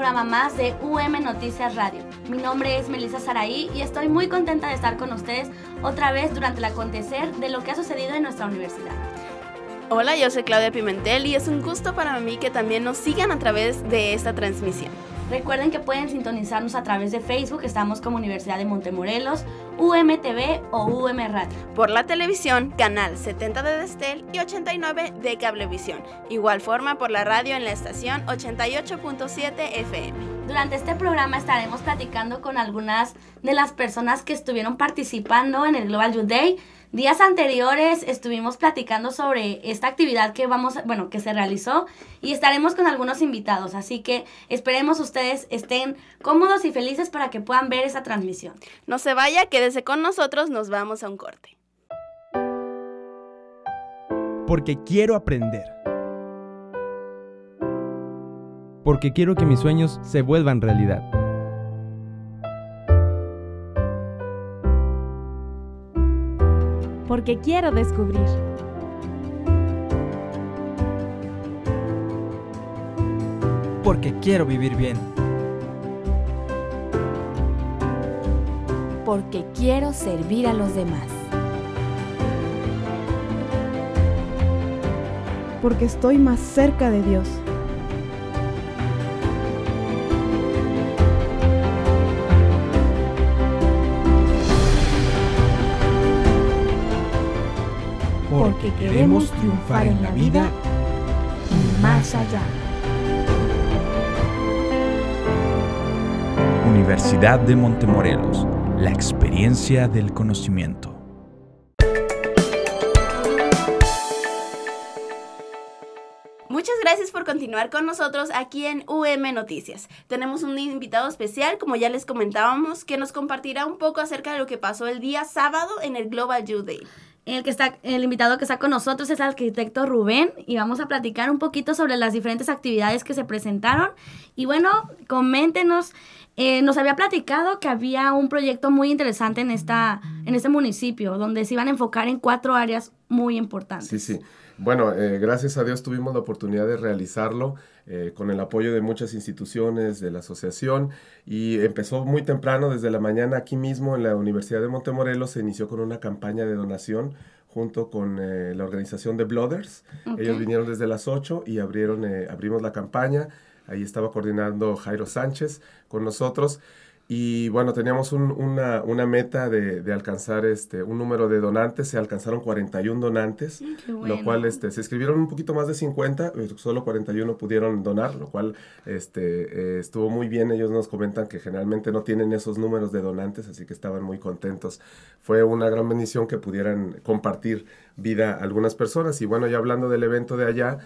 programa más de UM Noticias Radio. Mi nombre es Melissa Saraí y estoy muy contenta de estar con ustedes otra vez durante el acontecer de lo que ha sucedido en nuestra universidad. Hola, yo soy Claudia Pimentel y es un gusto para mí que también nos sigan a través de esta transmisión. Recuerden que pueden sintonizarnos a través de Facebook, estamos como Universidad de Montemorelos, UMTV o UM Radio. Por la televisión, canal 70 de Destel y 89 de Cablevisión. Igual forma por la radio en la estación 88.7 FM. Durante este programa estaremos platicando con algunas de las personas que estuvieron participando en el Global Youth Day Días anteriores estuvimos platicando sobre esta actividad que vamos, bueno, que se realizó y estaremos con algunos invitados, así que esperemos ustedes estén cómodos y felices para que puedan ver esa transmisión. No se vaya, quédese con nosotros, nos vamos a un corte. Porque quiero aprender. Porque quiero que mis sueños se vuelvan realidad porque quiero descubrir. Porque quiero vivir bien. Porque quiero servir a los demás. Porque estoy más cerca de Dios. queremos triunfar en la vida y más allá. Universidad de Montemorelos, la experiencia del conocimiento. Muchas gracias por continuar con nosotros aquí en UM Noticias. Tenemos un invitado especial, como ya les comentábamos, que nos compartirá un poco acerca de lo que pasó el día sábado en el Global Youth Day. El, que está, el invitado que está con nosotros es el arquitecto Rubén y vamos a platicar un poquito sobre las diferentes actividades que se presentaron. Y bueno, coméntenos, eh, nos había platicado que había un proyecto muy interesante en, esta, en este municipio, donde se iban a enfocar en cuatro áreas muy importantes. Sí, sí. Bueno, eh, gracias a Dios tuvimos la oportunidad de realizarlo eh, con el apoyo de muchas instituciones, de la asociación, y empezó muy temprano, desde la mañana aquí mismo en la Universidad de Montemorelos, se inició con una campaña de donación junto con eh, la organización de Blooders. Ellos vinieron desde las 8 y abrieron, abrimos la campaña. Ahí estaba coordinando Jairo Sánchez con nosotros. Y bueno, teníamos una, meta de, alcanzar este, un número de donantes, se alcanzaron 41 donantes, mm, lo cual este, se escribieron un poquito más de 50, eh, solo 41 pudieron donar, lo cual este, eh, estuvo muy bien. Ellos nos comentan que generalmente no tienen esos números de donantes, así que estaban muy contentos. Fue una gran bendición que pudieran compartir vida algunas personas. Y bueno, ya hablando del evento de allá,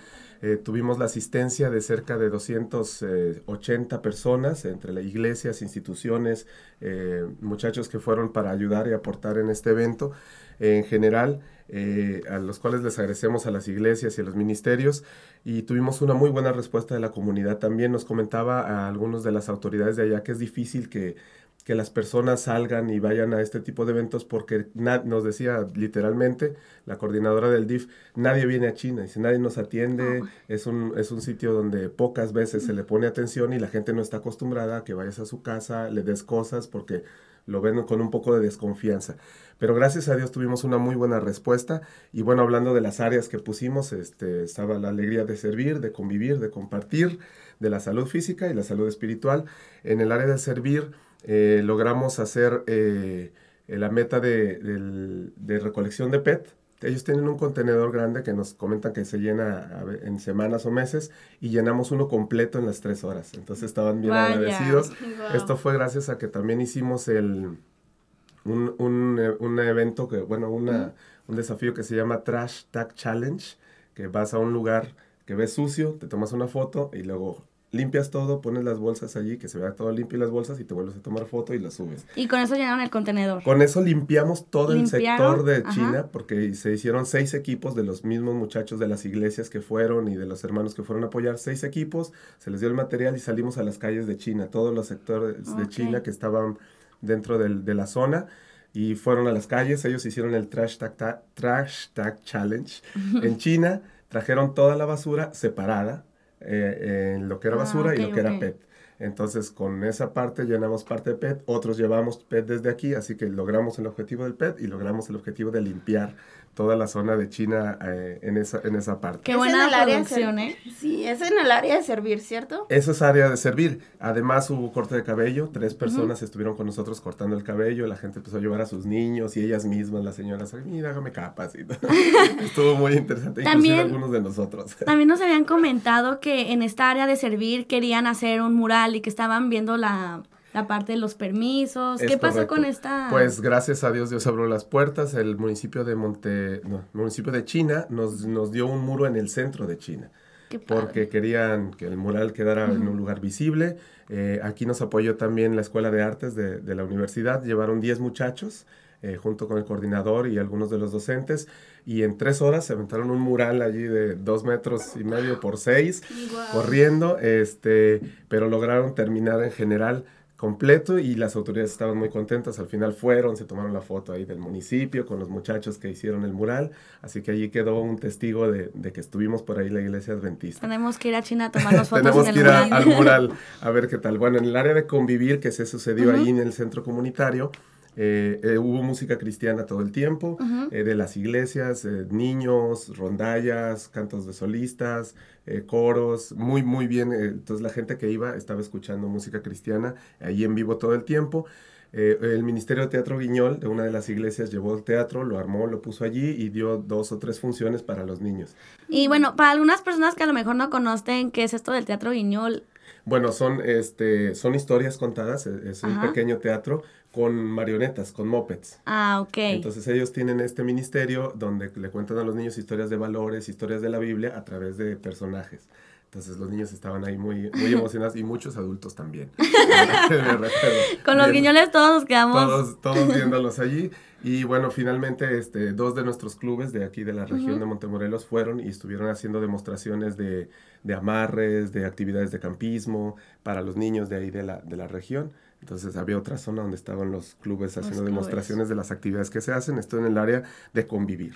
eh, tuvimos la asistencia de cerca de 280 eh, personas entre las iglesias, instituciones, eh, muchachos que fueron para ayudar y aportar en este evento. en general, a los cuales les agradecemos a las iglesias y a los ministerios y tuvimos una muy buena respuesta de la comunidad. También nos comentaba a algunos de las autoridades de allá que es difícil que que las personas salgan y vayan a este tipo de eventos porque nos decía literalmente la coordinadora del DIF, nadie viene a China, y si nadie nos atiende, es, un, es un sitio donde pocas veces se le pone atención y la gente no está acostumbrada a que vayas a su casa, le des cosas porque lo ven con un poco de desconfianza. Pero gracias a Dios tuvimos una muy buena respuesta. Y bueno, hablando de las áreas que pusimos, este, estaba la alegría de servir, de convivir, de compartir, de la salud física y la salud espiritual. En el área de servir, eh, logramos hacer eh, eh, la meta de, recolección de PET. Ellos tienen un contenedor grande que nos comentan que se llena en semanas o meses y llenamos uno completo en las tres horas. Entonces estaban bien agradecidos. Esto fue gracias a que también hicimos un, evento, que bueno, un desafío que se llama Trash Tag Challenge, que vas a un lugar que ves sucio, te tomas una foto y luego limpias todo, pones las bolsas allí, que se vea todo limpio y las bolsas y te vuelves a tomar foto y las subes. Y con eso llenaron el contenedor. Con eso limpiamos todo el sector de China porque se hicieron seis equipos de los mismos muchachos de las iglesias que fueron y de los hermanos que fueron a apoyar, seis equipos, se les dio el material y salimos a las calles de China, todos los sectores de China que estaban dentro de la zona y fueron a las calles, ellos hicieron el Trash Tag, trash tag Challenge en China, trajeron toda la basura separada eh, en lo que era ah, basura y lo que era PET. Entonces, con esa parte llenamos parte de PET, otros llevamos PET desde aquí, así que logramos el objetivo del PET y logramos el objetivo de limpiar toda la zona de China eh, en, esa, en esa parte. Qué buena la producción, ¿eh? Sí, es en el área de servir, ¿cierto? Eso es área de servir. Además hubo corte de cabello, tres personas estuvieron con nosotros cortando el cabello, la gente empezó a llevar a sus niños y ellas mismas, las señoras, mira, hágame capas. Y todo. Estuvo muy interesante, también, algunos de nosotros. también nos habían comentado que en esta área de servir querían hacer un mural y que estaban viendo la la parte de los permisos. ¿Qué pasó con esta? Pues gracias a Dios Dios abrió las puertas. El municipio de Monte, municipio de China nos, nos dio un muro en el centro de China porque querían que el mural quedara en un lugar visible. Eh, aquí nos apoyó también la Escuela de Artes de, la universidad. Llevaron 10 muchachos eh, junto con el coordinador y algunos de los docentes y en tres horas se aventaron un mural allí de dos metros y medio por seis corriendo, este, pero lograron terminar en general completo y las autoridades estaban muy contentas. Al final fueron, se tomaron la foto ahí del municipio con los muchachos que hicieron el mural. Así que allí quedó un testigo de, que estuvimos por ahí la iglesia adventista. Tenemos que ir a China a tomar las fotos. Tenemos que ir al mural a ver qué tal. Bueno, en el área de convivir que se sucedió ahí en el centro comunitario. Eh, eh, hubo música cristiana todo el tiempo, eh, de las iglesias, niños, rondallas, cantos de solistas, coros, muy, muy bien. entonces la gente que iba estaba escuchando música cristiana ahí en vivo todo el tiempo. el Ministerio de Teatro Guiñol de una de las iglesias llevó el teatro, lo armó, lo puso allí y dio dos o tres funciones para los niños. Y bueno, para algunas personas que a lo mejor no conocen qué es esto del Teatro Guiñol, bueno, son, este, son historias contadas, e, es un pequeño teatro con marionetas, con mopeds. Ah, ok. Entonces ellos tienen este ministerio donde le cuentan a los niños historias de valores, historias de la Biblia a través de personajes. Entonces los niños estaban ahí muy, muy emocionados y muchos adultos también. Con los guiñoles todos quedamos. Todos, todos viéndolos allí. Y bueno, finalmente este, dos de nuestros clubes de aquí de la región de Montemorelos fueron y estuvieron haciendo demostraciones de, de, amarres, de actividades de campismo para los niños de ahí de la, de la región. Entonces había otra zona donde estaban los clubes haciendo demostraciones de las actividades que se hacen. Esto en el área de convivir.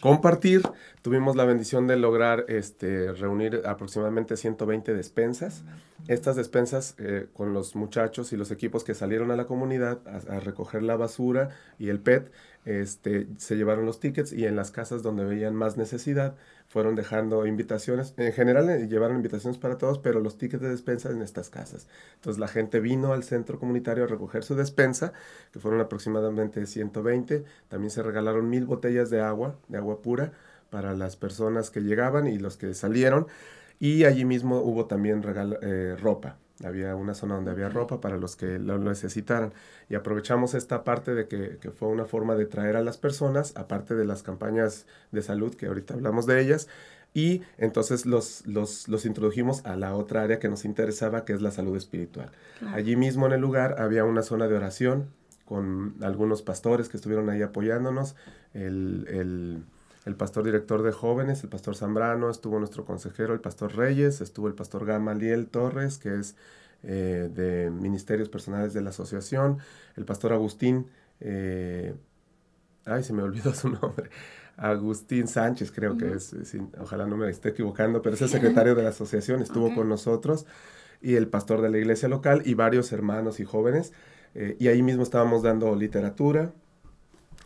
Compartir. Tuvimos la bendición de lograr este, reunir aproximadamente 120 despensas. Estas despensas eh, con los muchachos y los equipos que salieron a la comunidad a, recoger la basura y el PET, este, se llevaron los tickets y en las casas donde veían más necesidad fueron dejando invitaciones, en general eh, llevaron invitaciones para todos, pero los tickets de despensa en estas casas. Entonces la gente vino al centro comunitario a recoger su despensa, que fueron aproximadamente 120, también se regalaron mil botellas de agua, de agua pura, para las personas que llegaban y los que salieron, y allí mismo hubo también eh, ropa había una zona donde había ropa para los que lo necesitaran. Y aprovechamos esta parte de que, fue una forma de traer a las personas, aparte de las campañas de salud, que ahorita hablamos de ellas. Y entonces los, los, introdujimos a la otra área que nos interesaba, que es la salud espiritual. Allí mismo en el lugar había una zona de oración con algunos pastores que estuvieron ahí apoyándonos. el el pastor director de jóvenes, el pastor Zambrano, estuvo nuestro consejero, el pastor Reyes, estuvo el pastor Gamaliel Torres, que es eh, de Ministerios Personales de la Asociación, el pastor Agustín, eh, ay, se me olvidó su nombre, Agustín Sánchez, creo que es, ojalá no me esté equivocando, pero es el secretario de la asociación, estuvo con nosotros, y el pastor de la iglesia local, y varios hermanos y jóvenes, eh, y ahí mismo estábamos dando literatura,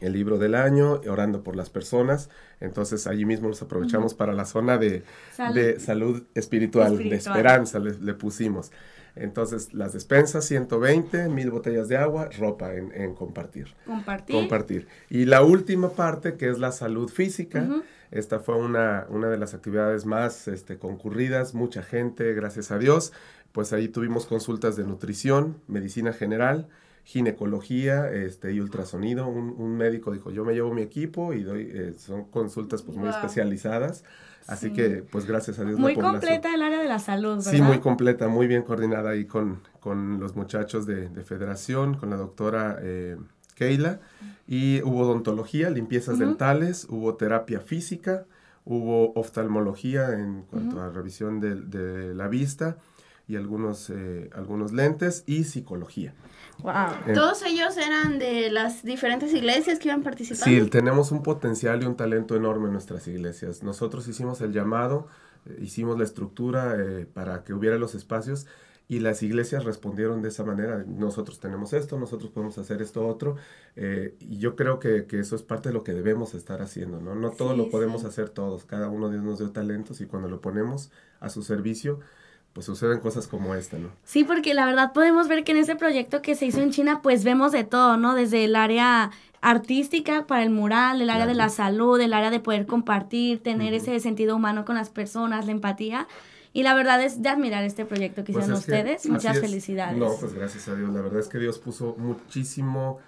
el libro del año, orando por las personas. Entonces allí mismo nos aprovechamos para la zona de salud, de salud espiritual, de esperanza le, pusimos. Entonces las despensas, 120, mil botellas de agua, ropa en, compartir. Compartir. Compartir. Y la última parte que es la salud física. Esta fue una, una de las actividades más este, concurridas, mucha gente, gracias a Dios. Pues ahí tuvimos consultas de nutrición, medicina general, ginecología este, y ultrasonido. Un, un, médico dijo, yo me llevo mi equipo y doy, eh, son consultas pues muy especializadas. Así que, pues gracias a Dios. Muy completa el área de la salud, ¿verdad? Sí, muy completa, muy bien coordinada ahí con, con los muchachos de, de Federación, con la doctora eh, Keila. Y hubo odontología, limpiezas dentales, hubo terapia física, hubo oftalmología en cuanto a revisión de, de la vista y algunos, eh, algunos lentes y psicología. Wow. Eh, todos ellos eran de las diferentes iglesias que iban participando. Sí, tenemos un potencial y un talento enorme en nuestras iglesias. Nosotros hicimos el llamado, eh, hicimos la estructura para que hubiera los espacios y las iglesias respondieron de esa manera, nosotros tenemos esto, nosotros podemos hacer esto otro, y yo creo que, que, eso es parte de lo que debemos estar haciendo, ¿no? No todo lo podemos hacer todos, cada uno de Dios nos dio talentos y cuando lo ponemos a su servicio, pues suceden cosas como esta, ¿no? Sí, porque la verdad podemos ver que en ese proyecto que se hizo en China, pues vemos de todo, ¿no? Desde el área artística para el mural, el área de la salud, el área de poder compartir, tener ese sentido humano con las personas, la empatía. Y la verdad es de admirar este proyecto que pues hicieron ustedes. Muchas felicidades. No, pues gracias a Dios. La verdad es que Dios puso muchísimo,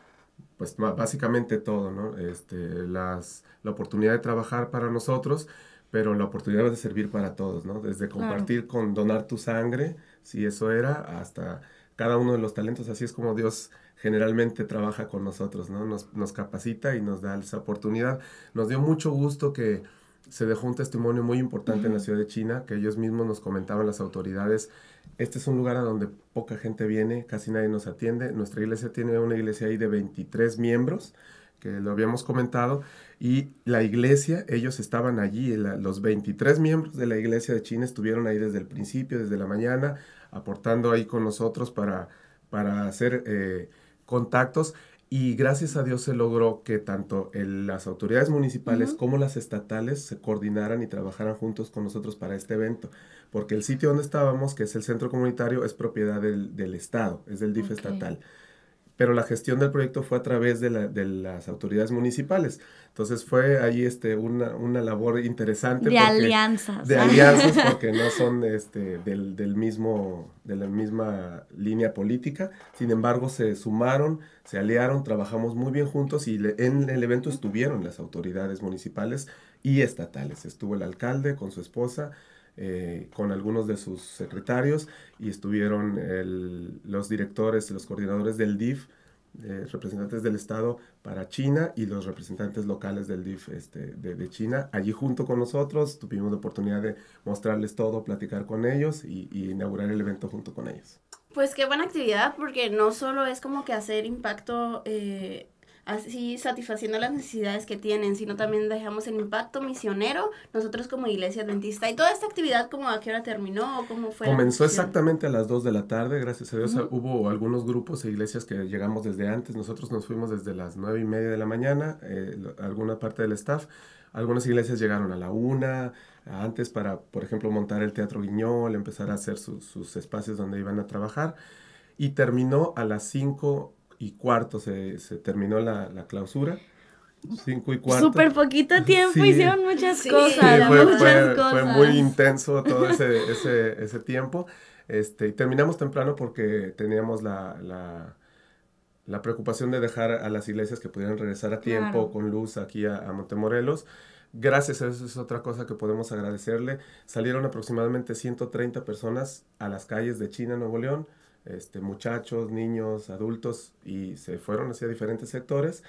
pues básicamente todo, ¿no? Este, las, la oportunidad de trabajar para nosotros pero la oportunidad de servir para todos, ¿no? Desde compartir con donar tu sangre, si eso era, hasta cada uno de los talentos, así es como Dios generalmente trabaja con nosotros, ¿no? Nos, capacita y nos da esa oportunidad. Nos dio mucho gusto que se dejó un testimonio muy importante en la ciudad de China, que ellos mismos nos comentaban las autoridades. Este es un lugar a donde poca gente viene, casi nadie nos atiende. Nuestra iglesia tiene una iglesia ahí de 23 miembros, que lo habíamos comentado, y la iglesia, ellos estaban allí, los 23 miembros de la iglesia de China estuvieron ahí desde el principio, desde la mañana, aportando ahí con nosotros para, para hacer eh, contactos. Y gracias a Dios se logró que tanto las autoridades municipales como las estatales se coordinaran y trabajaran juntos con nosotros para este evento. Porque el sitio donde estábamos, que es el centro comunitario, es propiedad del, Estado, es del DIF estatal pero la gestión del proyecto fue a través de, la, de las autoridades municipales. Entonces fue ahí este, una, labor interesante. De alianzas. De alianzas, porque no son este, del, mismo, de la misma línea política. Sin embargo, se sumaron, se aliaron, trabajamos muy bien juntos y en el evento estuvieron las autoridades municipales y estatales. Estuvo el alcalde con su esposa, eh, con algunos de sus secretarios y estuvieron los directores, los coordinadores del DIF, eh, representantes del Estado para China y los representantes locales del DIF este, de, China. Allí junto con nosotros tuvimos la oportunidad de mostrarles todo, platicar con ellos y, inaugurar el evento junto con ellos. Pues qué buena actividad, porque no solo es como que hacer impacto eh, así satisfaciendo las necesidades que tienen, sino también dejamos el impacto misionero nosotros como iglesia adventista. ¿Y toda esta actividad como a qué hora terminó cómo fue? Comenzó exactamente a las 2 de la tarde, gracias a Dios hubo algunos grupos e iglesias que llegamos desde antes, nosotros nos fuimos desde las 9 y media de la mañana, eh, alguna parte del staff, algunas iglesias llegaron a la 1 antes para, por ejemplo, montar el Teatro Guiñol, empezar a hacer sus espacios donde iban a trabajar. Y terminó a las 5 y cuarto se, terminó la, clausura. cinco y cuarto. Súper poquito tiempo, hicieron muchas cosas. fue, muy intenso todo ese, ese, ese, tiempo. Este, y terminamos temprano porque teníamos la, la, preocupación de dejar a las iglesias que pudieran regresar a tiempo, con luz aquí a, a Montemorelos. Gracias a eso es otra cosa que podemos agradecerle. Salieron aproximadamente 130 personas a las calles de China, Nuevo León este, muchachos, niños, adultos, y se fueron hacia diferentes sectores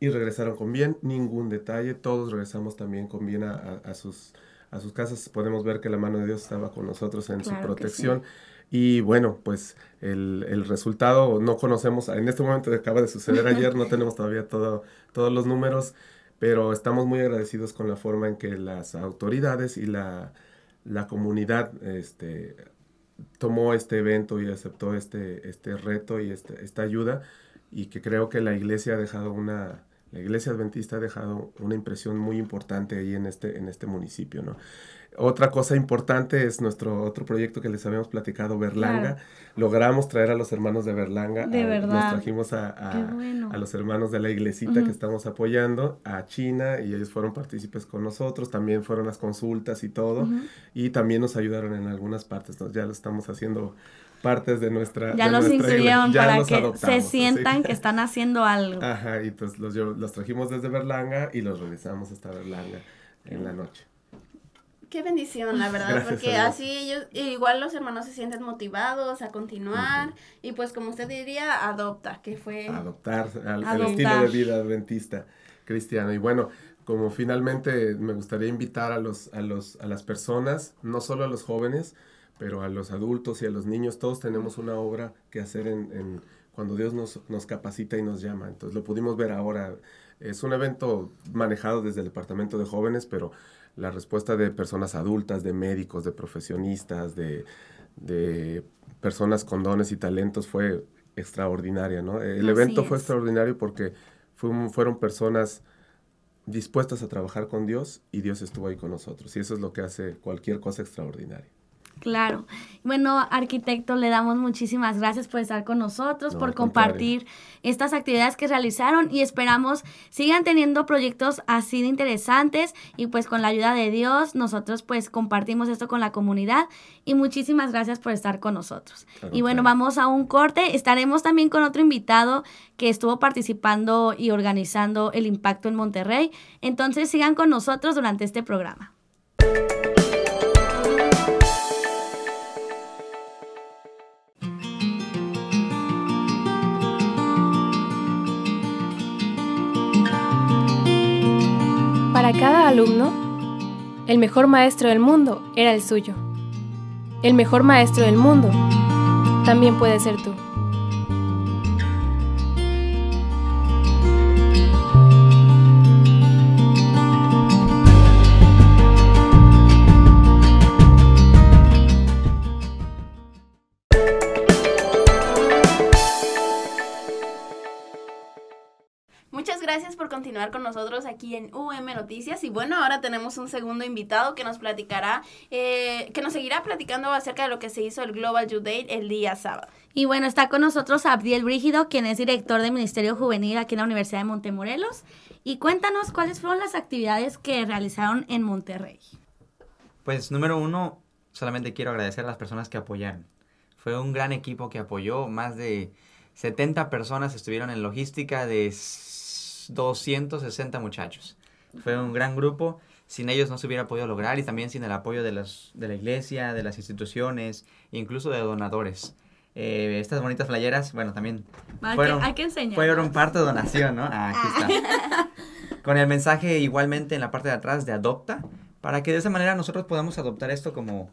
y regresaron con bien, ningún detalle, todos regresamos también con bien a, sus, a sus casas, podemos ver que la mano de Dios estaba con nosotros en su protección. Y bueno, pues el, resultado no conocemos, en este momento acaba de suceder ayer, no tenemos todavía todo, todos los números, pero estamos muy agradecidos con la forma en que las autoridades y la, la comunidad este, tomó este evento y aceptó este, este reto y este, esta, ayuda y que creo que la iglesia ha dejado una, la iglesia adventista ha dejado una impresión muy importante ahí en este, en este municipio, ¿no? Otra cosa importante es nuestro otro proyecto que les habíamos platicado, Berlanga. Logramos traer a los hermanos de Berlanga. De verdad. Nos trajimos a, los hermanos de la iglesita que estamos apoyando, a China, y ellos fueron partícipes con nosotros. También fueron las consultas y todo. Y también nos ayudaron en algunas partes. ya lo estamos haciendo partes de nuestra. Ya los inscribieron para que se sientan que están haciendo algo. Ajá, y pues los, los trajimos desde Berlanga y los regresamos hasta Berlanga en la noche qué bendición, la verdad, porque así ellos, igual los hermanos se sienten motivados a continuar y pues como usted diría, adopta, que fue... Adoptar, al, el estilo de vida adventista cristiano. Y bueno, como finalmente me gustaría invitar a, los, a, los, a las personas, no solo a los jóvenes, pero a los adultos y a los niños, todos tenemos una obra que hacer en, en cuando Dios nos, nos capacita y nos llama. Entonces lo pudimos ver ahora. Es un evento manejado desde el Departamento de Jóvenes, pero la respuesta de personas adultas, de médicos, de profesionistas, de, personas con dones y talentos fue extraordinaria, ¿no? El evento fue extraordinario porque fueron personas dispuestas a trabajar con Dios y Dios estuvo ahí con nosotros. Y eso es lo que hace cualquier cosa extraordinaria. Claro. Bueno, arquitecto, le damos muchísimas gracias por estar con nosotros, por compartir estas actividades que realizaron y esperamos sigan teniendo proyectos así de interesantes y pues con la ayuda de Dios nosotros pues compartimos esto con la comunidad y muchísimas gracias por estar con nosotros. y bueno, vamos a un corte. Estaremos también con otro invitado que estuvo participando y organizando el impacto en Monterrey. Entonces sigan con nosotros durante este programa. Para cada alumno, el mejor maestro del mundo era el suyo. El mejor maestro del mundo también puede ser tú. Muchas gracias por continuar con nosotros aquí en UM Noticias. Y bueno, ahora tenemos un segundo invitado que nos platicará, eh, que nos seguirá platicando acerca de lo que se hizo el Global Youth Day el día sábado. Y bueno, está con nosotros Abdiel Brígido, quien es director del Ministerio Juvenil aquí en la Universidad de Montemorelos. Y cuéntanos cuáles fueron las actividades que realizaron en Monterrey. Pues número uno, solamente quiero agradecer a las personas que apoyaron. Fue un gran equipo que apoyó, más de 70 personas estuvieron en logística de 260 muchachos. Fue un gran grupo. Sin ellos no se hubiera podido lograr y también sin el apoyo de, las, de la iglesia, de las instituciones, incluso de donadores. Eh, estas bonitas playeras, bueno, también fueron, hay que fueron parte de donación, ¿no? Ah, aquí está. Ah. Con el mensaje igualmente en la parte de atrás de adopta, para que de esa manera nosotros podamos adoptar esto como,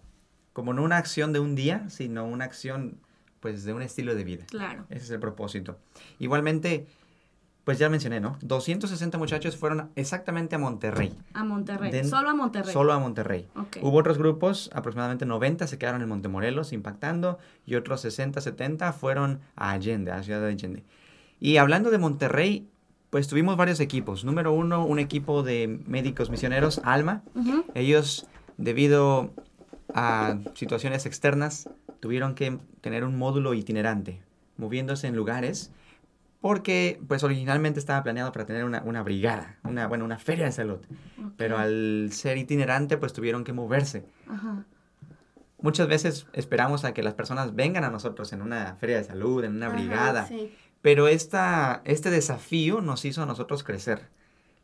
como no una acción de un día, sino una acción pues de un estilo de vida. Claro. Ese es el propósito. Igualmente, pues ya mencioné, ¿no? 260 muchachos fueron exactamente a Monterrey. A Monterrey, solo a Monterrey. Solo a Monterrey. Hubo otros grupos, aproximadamente 90 se quedaron en Montemorelos impactando y otros 60, 70 fueron a Allende, a la ciudad de Allende. Y hablando de Monterrey, pues tuvimos varios equipos. Número uno, un equipo de médicos misioneros, Alma. Ellos, debido a situaciones externas, tuvieron que tener un módulo itinerante, moviéndose en lugares porque pues originalmente estaba planeado para tener una, brigada, una, bueno, una feria de salud, pero al ser itinerante pues tuvieron que moverse. Muchas veces esperamos a que las personas vengan a nosotros en una feria de salud, en una brigada, pero esta, este desafío nos hizo a nosotros crecer.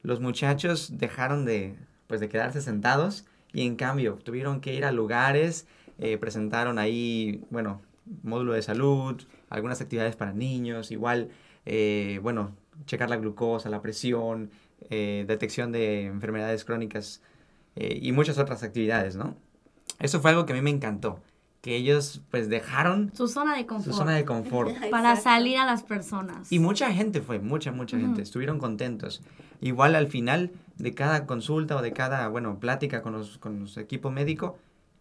Los muchachos dejaron de, pues, de quedarse sentados y en cambio tuvieron que ir a lugares, eh, presentaron ahí, bueno, módulo de salud, algunas actividades para niños, igual eh, bueno, checar la glucosa, la presión, eh, detección de enfermedades crónicas eh, y muchas otras actividades, ¿no? Eso fue algo que a mí me encantó, que ellos pues dejaron su zona de confort, para salir a las personas. Y mucha gente fue, mucha, mucha gente, estuvieron contentos. Igual al final de cada consulta o de cada, bueno, plática con los, con los equipo médico,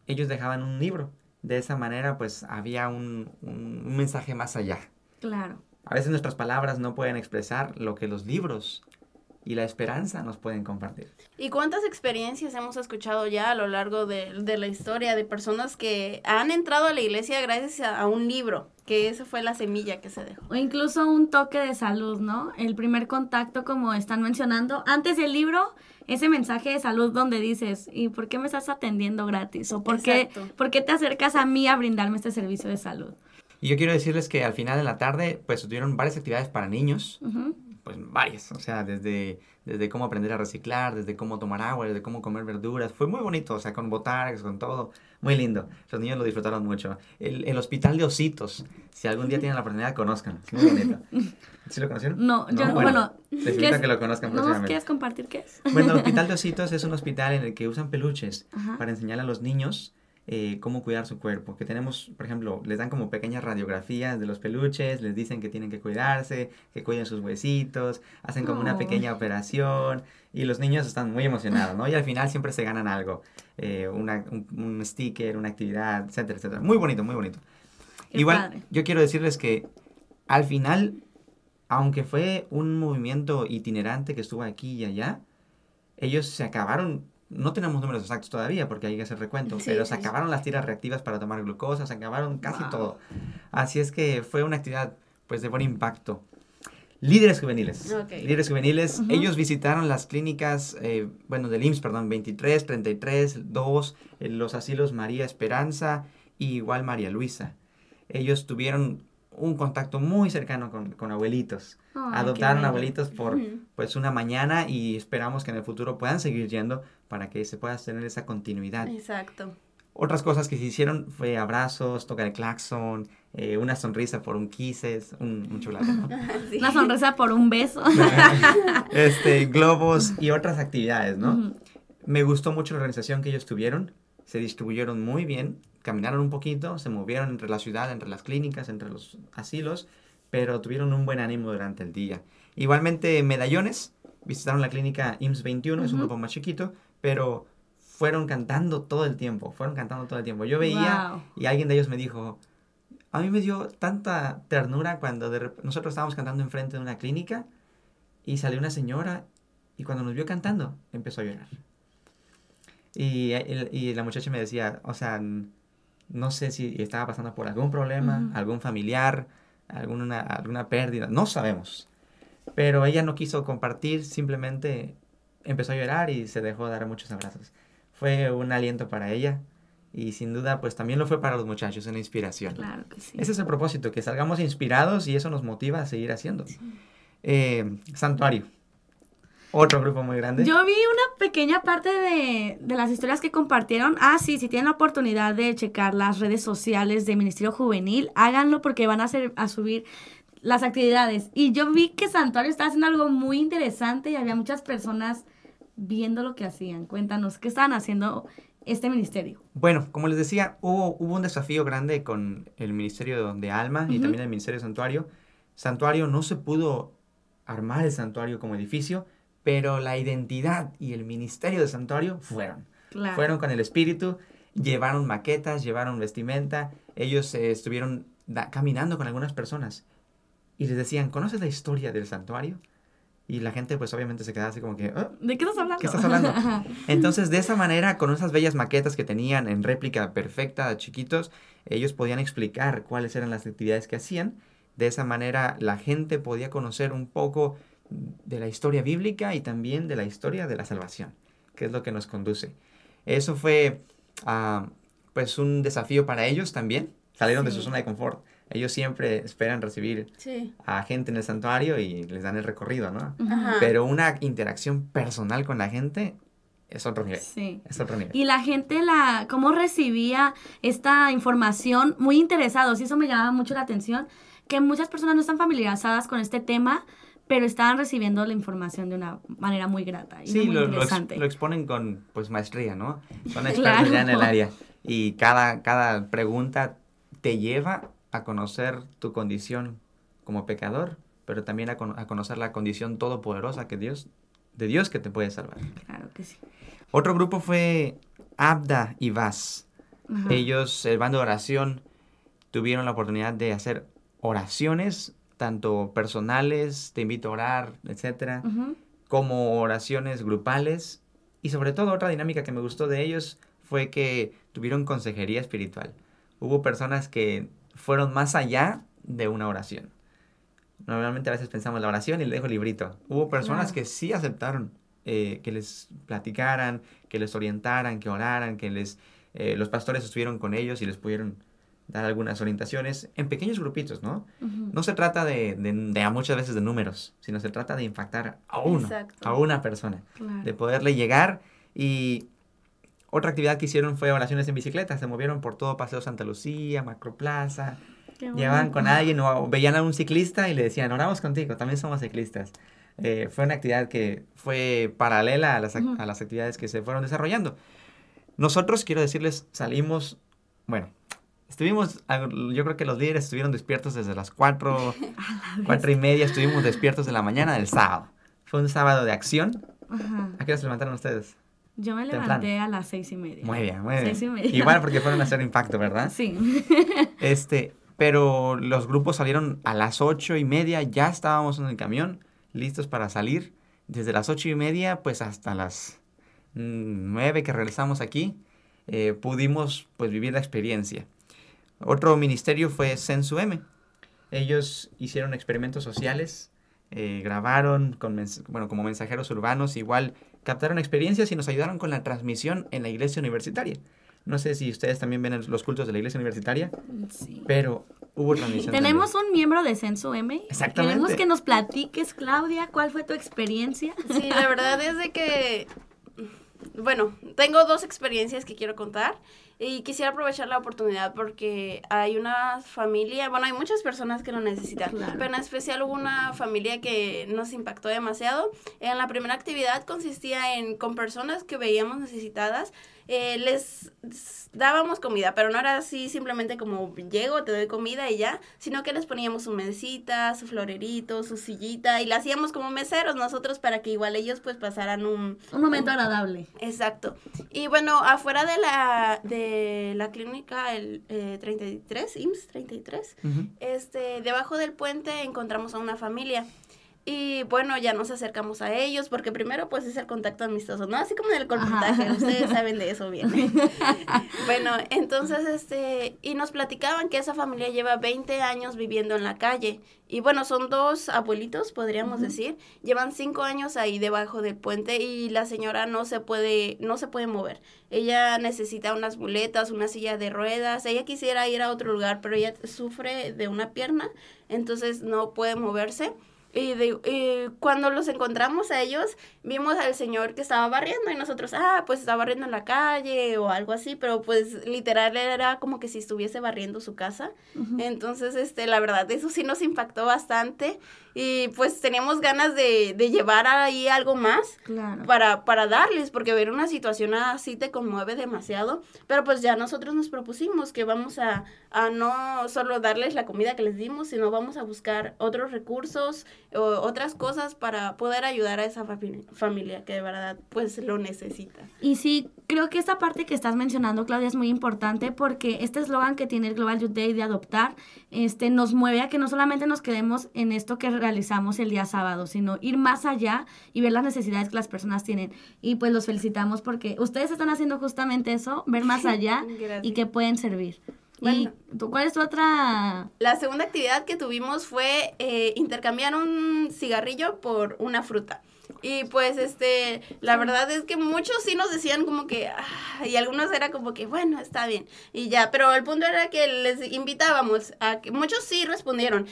ellos dejaban un libro. De esa manera pues había un mensaje más allá. Claro. A veces nuestras palabras no pueden expresar lo que los libros y la esperanza nos pueden compartir. ¿Y cuántas experiencias hemos escuchado ya a lo largo de, la historia de personas que han entrado a la iglesia gracias a, un libro? Que esa fue la semilla que se dejó. O incluso un toque de salud, ¿no? El primer contacto, como están mencionando, antes del libro, ese mensaje de salud donde dices, ¿y por qué me estás atendiendo gratis? ¿O por, qué, por qué te acercas a mí a brindarme este servicio de salud? Y yo quiero decirles que al final de la tarde, pues tuvieron varias actividades para niños, pues varias, o sea, desde, desde cómo aprender a reciclar, desde cómo tomar agua, desde cómo comer verduras, fue muy bonito, o sea, con botar, con todo, muy lindo, los niños lo disfrutaron mucho. El, el hospital de ositos, si algún día tienen la oportunidad, conozcan, es muy bonito. ¿Sí lo conocieron? No, yo no, bueno. Les invito que lo conozcan ¿No compartir qué es? Bueno, el Hospital de Ositos es un hospital en el que usan peluches para enseñar a los niños eh, cómo cuidar su cuerpo. Que tenemos, por ejemplo, les dan como pequeñas radiografías de los peluches, les dicen que tienen que cuidarse, que cuiden sus huesitos, hacen como una oh. pequeña operación y los niños están muy emocionados, ¿no? Y al final siempre se ganan algo, eh, una, un, sticker, una actividad, etcétera, etcétera. Muy bonito, muy bonito. Igual, yo quiero decirles que al final, aunque fue un movimiento itinerante que estuvo aquí y allá, ellos se acabaron no tenemos números exactos todavía porque hay que hacer recuento, pero se acabaron las tiras reactivas para tomar glucosa, se acabaron casi todo. Así es que fue una actividad pues de buen impacto. Líderes juveniles. Líderes juveniles, ellos visitaron las clínicas, eh, bueno, del IMSS, perdón, 23, 33, 2, los asilos María Esperanza y igual María Luisa. Ellos tuvieron un contacto muy cercano con, abuelitos. Adoptaron abuelitos por pues una mañana y esperamos que en el futuro puedan seguir yendo para que se pueda tener esa continuidad. Exacto. Otras cosas que se hicieron fue abrazos, tocar el claxon, eh, una sonrisa por un kisses, un, un chulado, ah, Una sonrisa por un beso. este, globos y otras actividades, ¿no? Me gustó mucho la organización que ellos tuvieron, se distribuyeron muy bien, caminaron un poquito, se movieron entre la ciudad, entre las clínicas, entre los asilos, pero tuvieron un buen ánimo durante el día. Igualmente, medallones, visitaron la clínica IMSS 21, es un grupo más chiquito, pero fueron cantando todo el tiempo, fueron cantando todo el tiempo. Yo veía y alguien de ellos me dijo, a mí me dio tanta ternura cuando nosotros estábamos cantando enfrente de una clínica y salió una señora y cuando nos vio cantando empezó a llorar. Y, la muchacha me decía, o sea, no sé si estaba pasando por algún problema, algún familiar, alguna, alguna pérdida, no sabemos. Pero ella no quiso compartir, simplemente empezó a llorar y se dejó dar muchos abrazos. Fue un aliento para ella y sin duda pues también lo fue para los muchachos, una inspiración. Claro que sí. Ese es el propósito, que salgamos inspirados y eso nos motiva a seguir haciendo. Eh, Santuario. Otro grupo muy grande. Yo vi una pequeña parte de, de, las historias que compartieron. Ah, sí, si tienen la oportunidad de checar las redes sociales de Ministerio Juvenil, háganlo porque van a, hacer, a subir las actividades. Y yo vi que Santuario estaba haciendo algo muy interesante y había muchas personas viendo lo que hacían. Cuéntanos, ¿qué estaban haciendo este ministerio? Bueno, como les decía, hubo, hubo un desafío grande con el ministerio de Alma y también el ministerio de Santuario. Santuario no se pudo armar el santuario como edificio, pero la identidad y el ministerio de santuario fueron. Fueron con el espíritu, llevaron maquetas, llevaron vestimenta, ellos eh, estuvieron caminando con algunas personas y les decían, ¿conoces la historia del santuario? Y la gente pues obviamente se quedaba así como que... Ah, ¿De qué estás hablando? ¿Qué estás hablando? Entonces de esa manera, con esas bellas maquetas que tenían en réplica perfecta, chiquitos, ellos podían explicar cuáles eran las actividades que hacían. De esa manera la gente podía conocer un poco de la historia bíblica y también de la historia de la salvación, que es lo que nos conduce. Eso fue ah, pues un desafío para ellos también, salieron de su zona de confort ellos siempre esperan recibir a gente en el santuario y les dan el recorrido, ¿no? Pero una interacción personal con la gente es otro nivel. Sí. Es otro nivel. Y la gente, la, cómo recibía esta información, muy interesados, y eso me llamaba mucho la atención, que muchas personas no están familiarizadas con este tema, pero estaban recibiendo la información de una manera muy grata y sí, muy lo, interesante. Lo, exponen con, pues, maestría, ¿no? Son expertos ya en el área. Y cada, cada pregunta te lleva a conocer tu condición como pecador, pero también a, conocer la condición todopoderosa que Dios, de Dios que te puede salvar. Claro que sí. Otro grupo fue Abda y Vaz. Ellos, el bando de oración, tuvieron la oportunidad de hacer oraciones, tanto personales, te invito a orar, etcétera, como oraciones grupales. Y sobre todo, otra dinámica que me gustó de ellos fue que tuvieron consejería espiritual. Hubo personas que fueron más allá de una oración. Normalmente a veces pensamos la oración y le dejo el librito. Hubo personas que sí aceptaron eh, que les platicaran, que les orientaran, que oraran, que les eh, los pastores estuvieron con ellos y les pudieron dar algunas orientaciones en pequeños grupitos, ¿no? No se trata de, muchas veces de números, sino se trata de impactar a uno, a una persona, de poderle llegar y otra actividad que hicieron fue oraciones en bicicleta. Se movieron por todo Paseo Santa Lucía, Macroplaza. Llevaban con alguien o veían a un ciclista y le decían, oramos contigo, también somos ciclistas. Eh, fue una actividad que fue paralela a las, actividades que se fueron desarrollando. Nosotros, quiero decirles, salimos, bueno, Estuvimos, yo creo que los líderes estuvieron despiertos desde las 4, cuatro y media, estuvimos despiertos de la mañana del sábado. Fue un sábado de acción. ¿A qué hora se levantaron ustedes? Yo me levanté a las seis y media. Muy bien, muy bien. Igual porque fueron a hacer impacto, ¿verdad? Sí. Este, pero los grupos salieron a las ocho y media, ya estábamos en el camión, listos para salir. Desde las ocho y media, pues hasta las mm, nueve que realizamos aquí, eh, pudimos pues vivir la experiencia. Otro ministerio fue Sensu M. Ellos hicieron experimentos sociales, eh, grabaron con bueno, como mensajeros urbanos, igual captaron experiencias y nos ayudaron con la transmisión en la iglesia universitaria. No sé si ustedes también ven los cultos de la iglesia universitaria, sí. pero hubo transmisión. Tenemos un miembro de Censo M. Exactamente. Queremos que nos platiques, Claudia, cuál fue tu experiencia. Sí, la verdad es de que, bueno, tengo dos experiencias que quiero contar. Y quisiera aprovechar la oportunidad porque hay una familia, bueno, hay muchas personas que lo necesitan, pero en especial hubo una familia que nos impactó demasiado. En la primera actividad consistía en con personas que veíamos necesitadas eh, les dábamos comida, pero no era así simplemente como llego, te doy comida y ya, sino que les poníamos su mesita, su florerito, su sillita y la hacíamos como meseros nosotros para que igual ellos pues pasaran un... Un momento agradable. Exacto. Y bueno, afuera de la, de la clínica, el 33, eh, IMSS 33, este, debajo del puente encontramos a una familia. Y bueno, ya nos acercamos a ellos, porque primero pues es el contacto amistoso, ¿no? Así como en el colportaje, ustedes saben de eso bien. bueno, entonces, este, y nos platicaban que esa familia lleva 20 años viviendo en la calle. Y bueno, son dos abuelitos, podríamos decir. Llevan cinco años ahí debajo del puente y la señora no se puede, no se puede mover. Ella necesita unas muletas, una silla de ruedas. Ella quisiera ir a otro lugar, pero ella sufre de una pierna, entonces no puede moverse. Y de, cuando los encontramos a ellos, vimos al señor que estaba barriendo y nosotros, ah, pues estaba barriendo en la calle o algo así, pero pues literal era como que si estuviese barriendo su casa. Entonces, este, la verdad, eso sí nos impactó bastante y pues teníamos ganas de, llevar ahí algo más para, para darles, porque ver una situación así te conmueve demasiado, pero pues ya nosotros nos propusimos que vamos a, a no solo darles la comida que les dimos, sino vamos a buscar otros recursos otras cosas para poder ayudar a esa familia, que de verdad pues lo necesita. Y sí, creo que esta parte que estás mencionando, Claudia, es muy importante porque este eslogan que tiene el Global Youth Day de adoptar este, nos mueve a que no solamente nos quedemos en esto que realizamos el día sábado, sino ir más allá y ver las necesidades que las personas tienen. Y pues los felicitamos porque ustedes están haciendo justamente eso, ver más allá y que pueden servir. Bueno, ¿Y tú, cuál es tu otra? La segunda actividad que tuvimos fue eh, intercambiar un cigarrillo por una fruta. Y pues, este, la verdad es que muchos sí nos decían como que, ah, y algunos era como que, bueno, está bien, y ya, pero el punto era que les invitábamos a que, muchos sí respondieron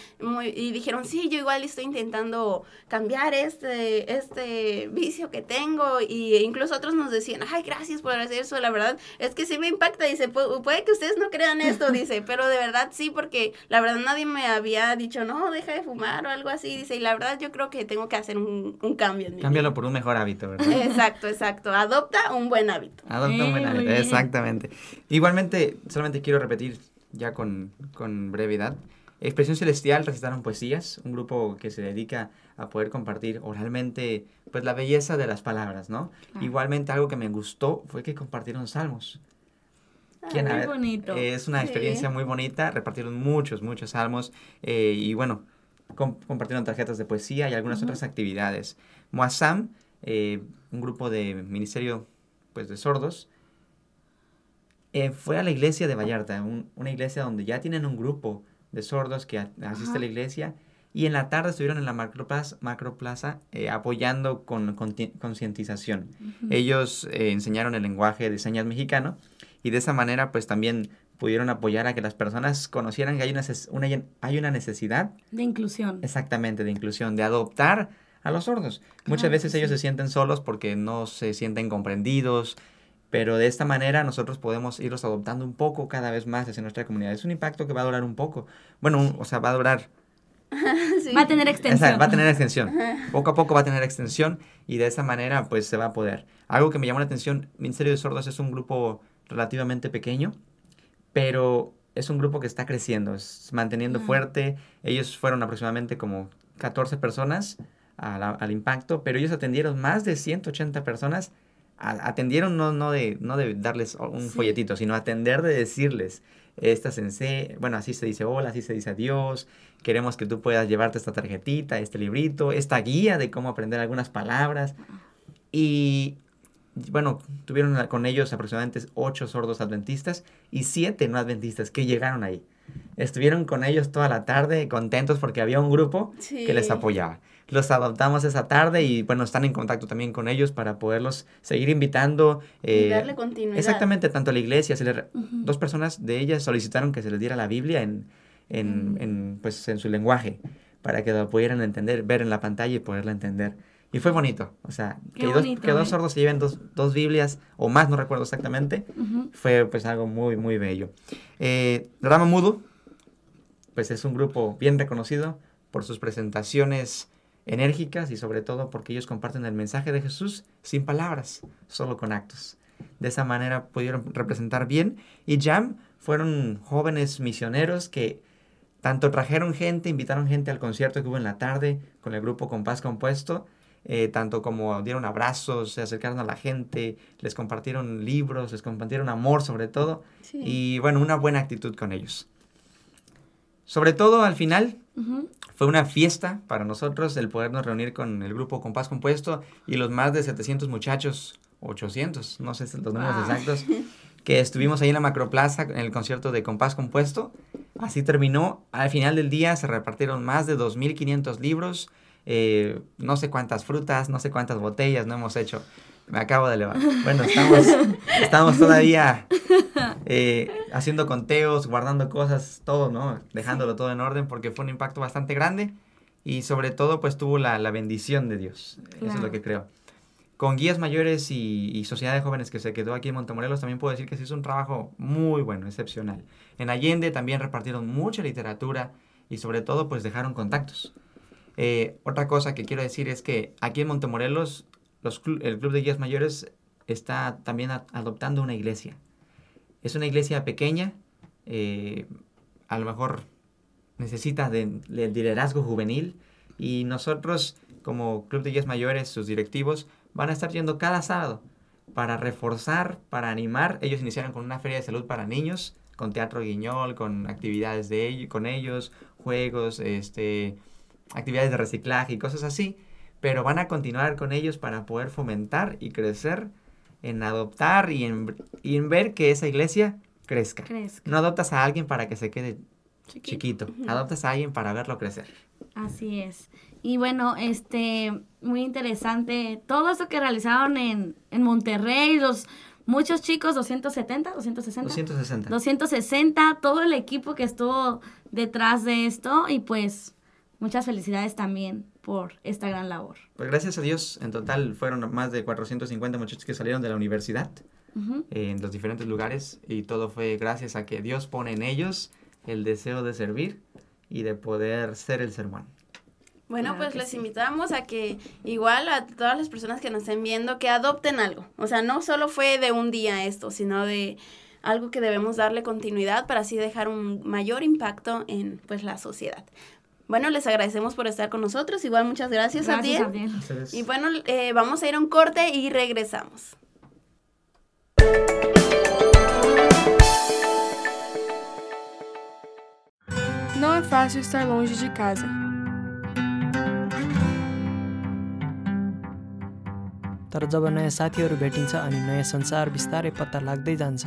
y dijeron, sí, yo igual estoy intentando cambiar este, este vicio que tengo, y incluso otros nos decían, ay, gracias por hacer eso, la verdad, es que sí me impacta, dice, puede que ustedes no crean esto, dice, pero de verdad sí, porque la verdad nadie me había dicho, no, deja de fumar o algo así, dice, y la verdad yo creo que tengo que hacer un cambio. Cámbialo por un mejor hábito, Exacto, exacto. Adopta un buen hábito. Adopta un buen hábito, exactamente. Igualmente, solamente quiero repetir ya con, con brevedad. Expresión Celestial recitaron poesías, un grupo que se dedica a poder compartir oralmente pues la belleza de las palabras, ¿no? Igualmente algo que me gustó fue que compartieron salmos. Ah, bonito. Es una experiencia muy bonita, repartieron muchos, muchos salmos eh, y bueno, compartieron tarjetas de poesía y algunas otras actividades. Moazam, eh, un grupo de ministerio pues, de sordos, eh, fue a la iglesia de Vallarta, una iglesia donde ya tienen un grupo de sordos que asiste a la iglesia y en la tarde estuvieron en la macroplaza, eh, apoyando con, concientización. Ellos enseñaron el lenguaje de señas mexicano y de esa manera pues también pudieron apoyar a que las personas conocieran que hay una, hay una necesidad. De inclusión. Exactamente, de inclusión, de adoptar a los sordos. Muchas veces ellos se sienten solos porque no se sienten comprendidos, pero de esta manera nosotros podemos irlos adoptando un poco cada vez más hacia nuestra comunidad. Es un impacto que va a durar un poco. Bueno, o sea, va a durar. Va a tener extensión. va a tener extensión. Poco a poco va a tener extensión y de esa manera pues se va a poder. Algo que me llamó la atención, Ministerio de Sordos es un grupo relativamente pequeño, pero es un grupo que está creciendo, es manteniendo fuerte. Ellos fueron aproximadamente como 14 personas al impacto, pero ellos atendieron más de 180 personas. atendieron no, no, de, no de darles un folletito, sino atender de decirles, esta sensei, bueno, así se dice hola, así se dice adiós, queremos que tú puedas llevarte esta tarjetita, este librito, esta guía de cómo aprender algunas palabras. Y bueno, tuvieron con ellos aproximadamente ocho sordos adventistas y siete no adventistas que llegaron ahí. Estuvieron con ellos toda la tarde contentos porque había un grupo que les apoyaba los adoptamos esa tarde y bueno, están en contacto también con ellos para poderlos seguir invitando. y eh, darle continuidad. Exactamente, tanto a la iglesia, dos personas de ellas solicitaron que se les diera la Biblia en, mm. pues, en su lenguaje para que lo pudieran entender, ver en la pantalla y poderla entender. Y fue bonito, o sea, que, dos, ¿eh? sordos se lleven dos, Biblias o más, no recuerdo exactamente, fue pues algo muy, muy bello. Eh, Rama Mudo, pues es un grupo bien reconocido por sus presentaciones enérgicas y sobre todo porque ellos comparten el mensaje de Jesús sin palabras, solo con actos. De esa manera pudieron representar bien y Jam fueron jóvenes misioneros que tanto trajeron gente, invitaron gente al concierto que hubo en la tarde con el grupo Compás Compuesto, eh, tanto como dieron abrazos, se acercaron a la gente, les compartieron libros, les compartieron amor sobre todo y bueno, una buena actitud con ellos. Sobre todo al final, fue una fiesta para nosotros el podernos reunir con el grupo Compás Compuesto y los más de 700 muchachos, 800, no sé los números exactos, que estuvimos ahí en la Macroplaza en el concierto de Compás Compuesto. Así terminó. Al final del día se repartieron más de 2.500 libros, eh, no sé cuántas frutas, no sé cuántas botellas no hemos hecho. Me acabo de levantar. Bueno, estamos, estamos todavía eh, haciendo conteos, guardando cosas, todo, ¿no? Dejándolo todo en orden porque fue un impacto bastante grande y sobre todo pues tuvo la, la bendición de Dios. Eso es lo que creo. Con guías mayores y, Sociedad de Jóvenes que se quedó aquí en Montemorelos también puedo decir que se hizo un trabajo muy bueno, excepcional. En Allende también repartieron mucha literatura y sobre todo pues dejaron contactos. Eh, otra cosa que quiero decir es que aquí en Montemorelos el Club de Guías Mayores está también adoptando una iglesia. Es una iglesia pequeña, eh, a lo mejor necesita del liderazgo juvenil y nosotros como Club de Guías Mayores, sus directivos, van a estar yendo cada sábado para reforzar, para animar. Ellos iniciaron con una feria de salud para niños, con teatro guiñol, con actividades de con ellos, juegos, este, actividades de reciclaje y cosas así pero van a continuar con ellos para poder fomentar y crecer en adoptar y en, en ver que esa iglesia crezca. No adoptas a alguien para que se quede chiquito. Adoptas a alguien para verlo crecer. Así es. Y bueno, este, muy interesante todo eso que realizaron en, en Monterrey, los muchos chicos, 270, 260. 260. 260, todo el equipo que estuvo detrás de esto y pues muchas felicidades también por esta gran labor. Pues gracias a Dios, en total fueron más de 450 muchachos que salieron de la universidad en los diferentes lugares y todo fue gracias a que Dios pone en ellos el deseo de servir y de poder ser el ser humano. Bueno, pues les invitamos a que igual a todas las personas que nos estén viendo que adopten algo. O sea, no solo fue de un día esto, sino de algo que debemos darle continuidad para así dejar un mayor impacto en pues la sociedad. Bueno, les agradecemos por estar con nosotros. Igual muchas gracias, gracias a ti. Y bueno, eh, vamos a ir a un corte y regresamos. No es fácil estar longe de casa. तर जब नयाँ साथीहरू भेटिन्छ अनि नयाँ संसार बिस्तारै पत्ता लाग्दै जान्छ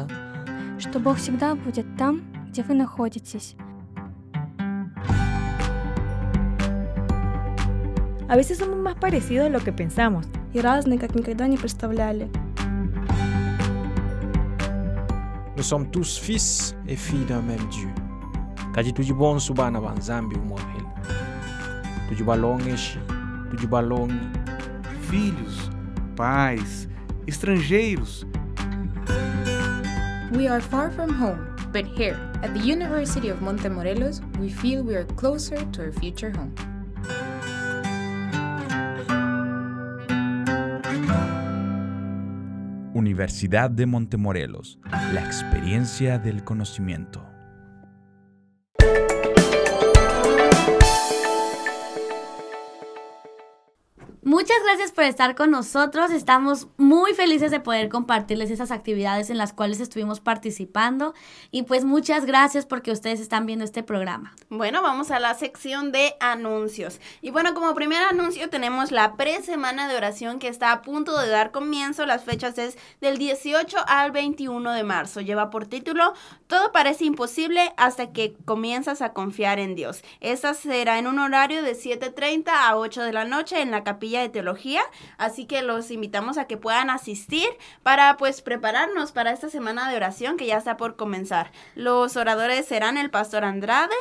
Что Бог будет там, где вы находитесь. A veces somos más parecidos de lo que pensamos. Y разные, как никогда не представляли. Nous sommes tous fils et filles d'un même Dieu. Kaji tujibon subana wa nzambi umwahil. Tujibalongeshi, balong. Filhos, pais, estrangeiros. We are far from home, but here, at the University of Montemorelos, we feel we are closer to our future home. Universidad de Montemorelos, la experiencia del conocimiento. Muchas gracias por estar con nosotros. Estamos muy felices de poder compartirles esas actividades en las cuales estuvimos participando. Y pues muchas gracias porque ustedes están viendo este programa. Bueno, vamos a la sección de anuncios. Y bueno, como primer anuncio tenemos la presemana de oración que está a punto de dar comienzo. Las fechas es del 18 al 21 de marzo. Lleva por título Todo parece imposible hasta que comienzas a confiar en Dios. Esta será en un horario de 7.30 a 8 de la noche en la capilla de Teología, así que los invitamos a que puedan asistir para pues prepararnos para esta semana de oración que ya está por comenzar. Los oradores serán el pastor Andrade,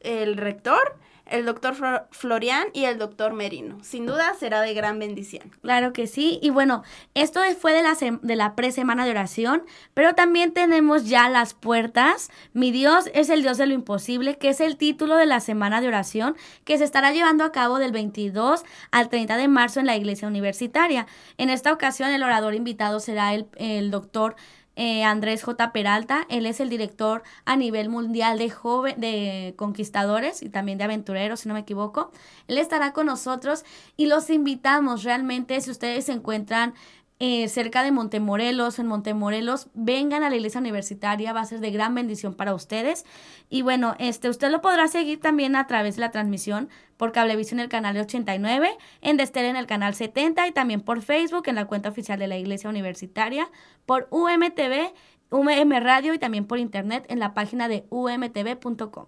el rector, el doctor Flor Florian y el doctor Merino. Sin duda será de gran bendición. Claro que sí. Y bueno, esto fue de la, de la pre-semana de oración, pero también tenemos ya las puertas. Mi Dios es el Dios de lo imposible, que es el título de la semana de oración que se estará llevando a cabo del 22 al 30 de marzo en la iglesia universitaria. En esta ocasión el orador invitado será el, el doctor eh, Andrés J. Peralta. Él es el director a nivel mundial de, de conquistadores y también de aventureros, si no me equivoco. Él estará con nosotros y los invitamos realmente, si ustedes se encuentran eh, cerca de Montemorelos, en Montemorelos, vengan a la iglesia universitaria, va a ser de gran bendición para ustedes. Y bueno, este, usted lo podrá seguir también a través de la transmisión por Cablevisión en el canal 89, en Destel en el canal 70 y también por Facebook en la cuenta oficial de la iglesia universitaria, por UMTV, UM Radio y también por internet en la página de umtv.com.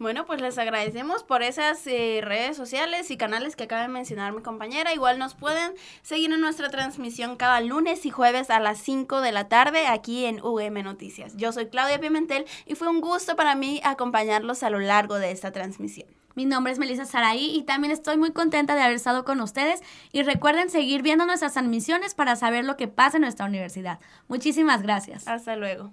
Bueno, pues les agradecemos por esas eh, redes sociales y canales que acaba de mencionar mi compañera. Igual nos pueden seguir en nuestra transmisión cada lunes y jueves a las 5 de la tarde aquí en UM Noticias. Yo soy Claudia Pimentel y fue un gusto para mí acompañarlos a lo largo de esta transmisión. Mi nombre es Melissa Saraí y también estoy muy contenta de haber estado con ustedes y recuerden seguir viendo nuestras transmisiones para saber lo que pasa en nuestra universidad. Muchísimas gracias. Hasta luego.